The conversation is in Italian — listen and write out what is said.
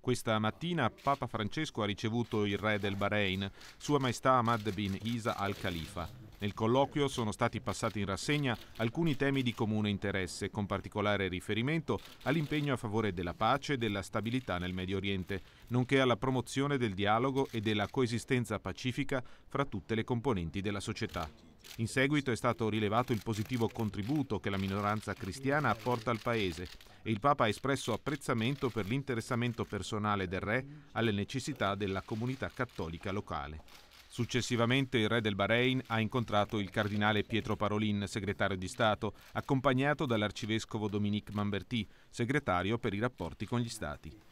Questa mattina Papa Francesco ha ricevuto il re del Bahrain, Sua Maestà Ahmad bin Isa al-Khalifa. Nel colloquio sono stati passati in rassegna alcuni temi di comune interesse, con particolare riferimento all'impegno a favore della pace e della stabilità nel Medio Oriente, nonché alla promozione del dialogo e della coesistenza pacifica fra tutte le componenti della società. In seguito è stato rilevato il positivo contributo che la minoranza cristiana apporta al Paese, e il Papa ha espresso apprezzamento per l'interessamento personale del re alle necessità della comunità cattolica locale. Successivamente il re del Bahrain ha incontrato il cardinale Pietro Parolin, segretario di Stato, accompagnato dall'arcivescovo Dominique Mamberti, segretario per i rapporti con gli Stati.